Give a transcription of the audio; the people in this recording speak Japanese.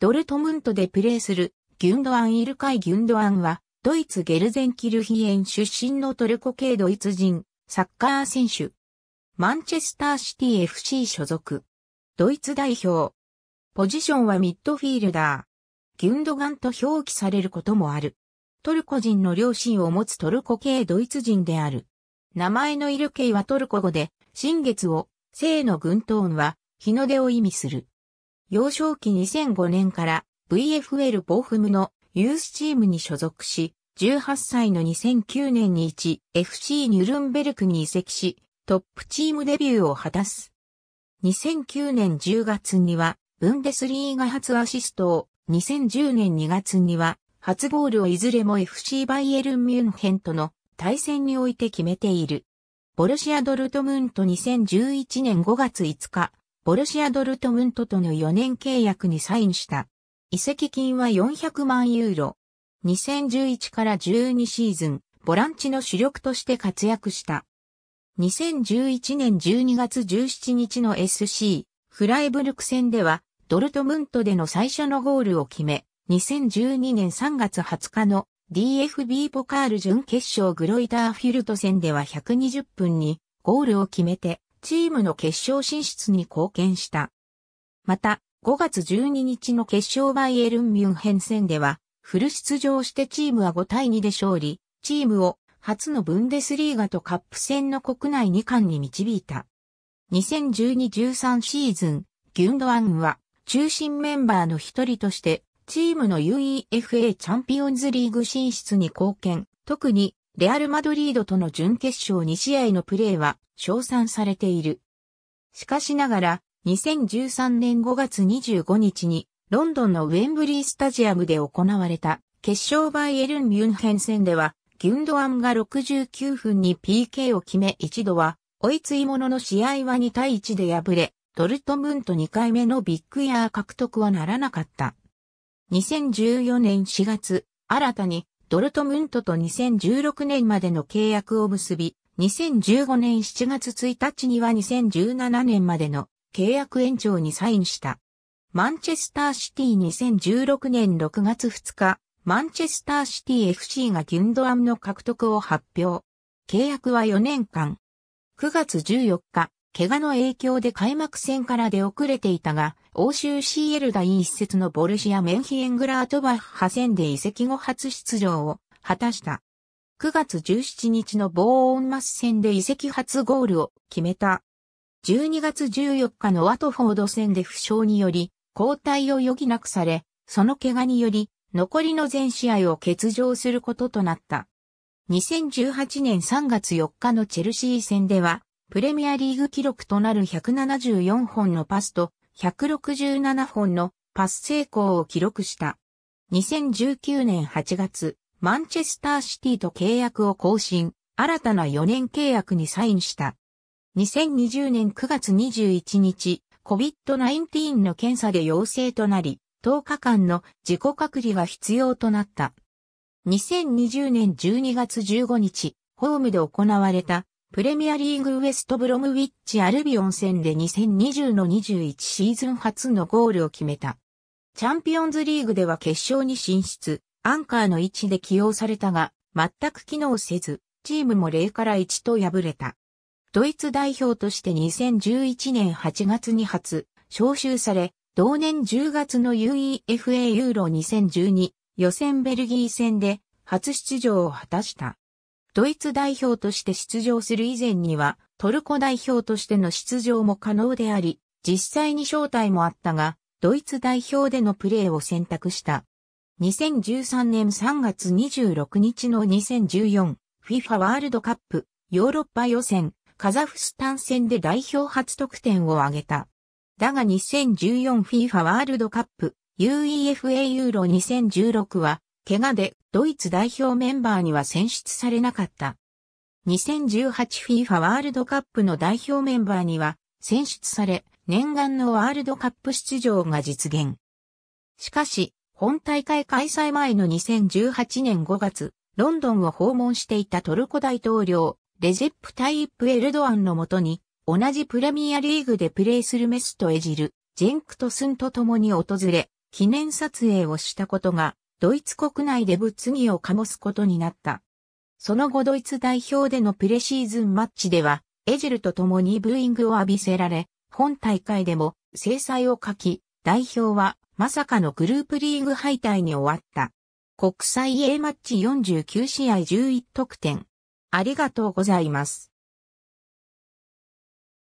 ドルトムントでプレーするギュンドアン・イルカイ・ギュンドアンは、ドイツ・ゲルゼンキルヒエン出身のトルコ系ドイツ人、サッカー選手。マンチェスターシティ FC 所属。ドイツ代表。ポジションはミッドフィールダー。ギュンドガンと表記されることもある。トルコ人の両親を持つトルコ系ドイツ人である。名前のイルケイはトルコ語で、新月を、生の軍トーンは、日の出を意味する。幼少期2005年から VFL ボーフムのユースチームに所属し、18歳の2009年に 1FC ニュルンベルクに移籍し、トップチームデビューを果たす。2009年10月には、ブンデスリーガ初アシストを、2010年2月には、初ゴールをいずれも FC バイエルン・ミュンヘンとの対戦において決めている。ボルシア・ドルトムント2011年5月5日、ボルシア・ドルトムントとの4年契約にサインした。移籍金は400万ユーロ。2011から12シーズン、ボランチの主力として活躍した。2011年12月17日の SC、フライブルク戦では、ドルトムントでの最初のゴールを決め、2012年3月20日の DFB ポカール準決勝グロイターフィルト戦では120分にゴールを決めてチームの決勝進出に貢献した。また、5月12日の決勝バイエルン・ミュンヘン戦では、フル出場してチームは5対2で勝利、チームを初のブンデスリーガとカップ戦の国内2冠に導いた。2012-13シーズン、ギュンドアンは中心メンバーの一人として、チームの UEFA チャンピオンズリーグ進出に貢献、特にレアル・マドリードとの準決勝2試合のプレーは称賛されている。しかしながら、2013年5月25日に、ロンドンのウェンブリースタジアムで行われた、決勝バイエルン・ミュンヘン戦では、ギュンドアンが69分に PK を決め一度は、追いついものの試合は2対1で敗れ、ドルトムント2回目のビッグイヤー獲得はならなかった。2014年4月、新たにドルトムントと2016年までの契約を結び、2015年7月1日には2017年までの契約延長にサインした。マンチェスターシティ2016年6月2日、マンチェスターシティ FC がギュンドアムの獲得を発表。契約は4年間。9月14日、怪我の影響で開幕戦から出遅れていたが、欧州 CL 第一節のボルシア・メンヒエングラートバッハ戦で移籍後初出場を果たした。9月17日のボーオンマス戦で移籍初ゴールを決めた。12月14日のワトフォード戦で負傷により、交代を余儀なくされ、その怪我により、残りの全試合を欠場することとなった。2018年3月4日のチェルシー戦では、プレミアリーグ記録となる174本のパスと167本のパス成功を記録した。2019年8月、マンチェスターシティと契約を更新、新たな4年契約にサインした。2020年9月21日、COVID-19 の検査で陽性となり、10日間の自己隔離が必要となった。2020年12月15日、ホームで行われたプレミアリーグウエストブロムウィッチアルビオン戦で2020の21シーズン初のゴールを決めた。チャンピオンズリーグでは決勝に進出、アンカーの位置で起用されたが、全く機能せず、チームも0から1と敗れた。ドイツ代表として2011年8月に初、招集され、同年10月の UEFA ユーロ2012予選ベルギー戦で初出場を果たした。ドイツ代表として出場する以前には、トルコ代表としての出場も可能であり、実際に招待もあったが、ドイツ代表でのプレーを選択した。2013年3月26日の 2014FIFA ワールドカップヨーロッパ予選カザフスタン戦で代表初得点を挙げた。だが 2014FIFA ワールドカップ UEFA ユーロ2016は怪我でドイツ代表メンバーには選出されなかった。2018FIFA ワールドカップの代表メンバーには選出され、念願のワールドカップ出場が実現。しかし、本大会開催前の2018年5月、ロンドンを訪問していたトルコ大統領、レジェップ・タイップ・エルドアンのもとに、同じプレミアリーグでプレーするメスとエジル、ジェンクトスンと共に訪れ、記念撮影をしたことがドイツ国内で物議を醸すことになった。その後ドイツ代表でのプレシーズンマッチでは、エジルと共にブーイングを浴びせられ、本大会でも制裁を書き、代表はまさかのグループリーグ敗退に終わった。国際 A マッチ49試合11得点。ありがとうございます。